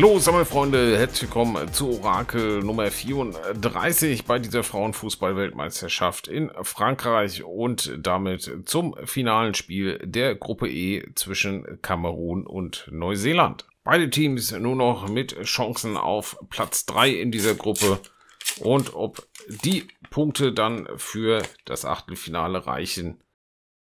Hallo Sammelfreunde, herzlich willkommen zu Orakel Nummer 34 bei dieser Frauenfußball-Weltmeisterschaft in Frankreich und damit zum finalen Spiel der Gruppe E zwischen Kamerun und Neuseeland. Beide Teams nur noch mit Chancen auf Platz 3 in dieser Gruppe und ob die Punkte dann für das Achtelfinale reichen,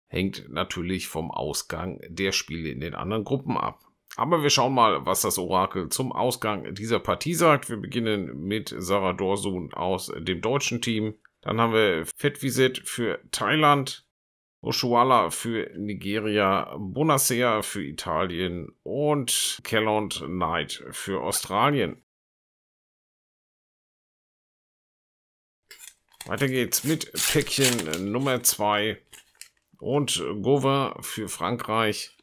hängt natürlich vom Ausgang der Spiele in den anderen Gruppen ab. Aber wir schauen mal, was das Orakel zum Ausgang dieser Partie sagt. Wir beginnen mit Sarah Dorsun aus dem deutschen Team. Dann haben wir Fetvisit für Thailand, Oshuala für Nigeria, Bonacea für Italien und Kelland Knight für Australien. Weiter geht's mit Päckchen Nummer 2 und Gover für Frankreich,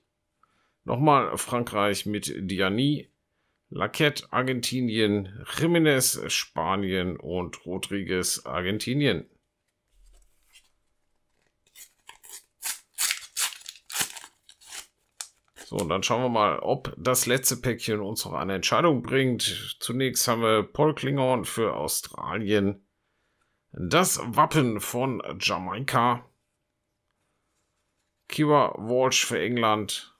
Nochmal Frankreich mit Diani, Laquette Argentinien, Jiménez Spanien und Rodriguez Argentinien. So, und dann schauen wir mal, ob das letzte Päckchen uns noch eine Entscheidung bringt. Zunächst haben wir Paul Klinghorn für Australien. Das Wappen von Jamaika. Kiwa Walsh für England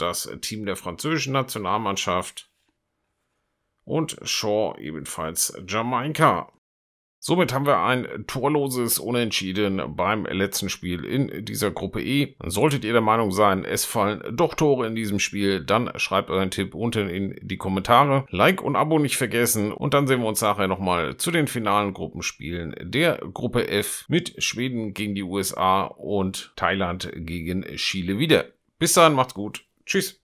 das Team der französischen Nationalmannschaft und Shaw ebenfalls Jamaika. Somit haben wir ein torloses Unentschieden beim letzten Spiel in dieser Gruppe E. Solltet ihr der Meinung sein, es fallen doch Tore in diesem Spiel, dann schreibt euren Tipp unten in die Kommentare. Like und Abo nicht vergessen und dann sehen wir uns nachher nochmal zu den finalen Gruppenspielen der Gruppe F mit Schweden gegen die USA und Thailand gegen Chile wieder. Bis dahin, macht's gut. Tschüss.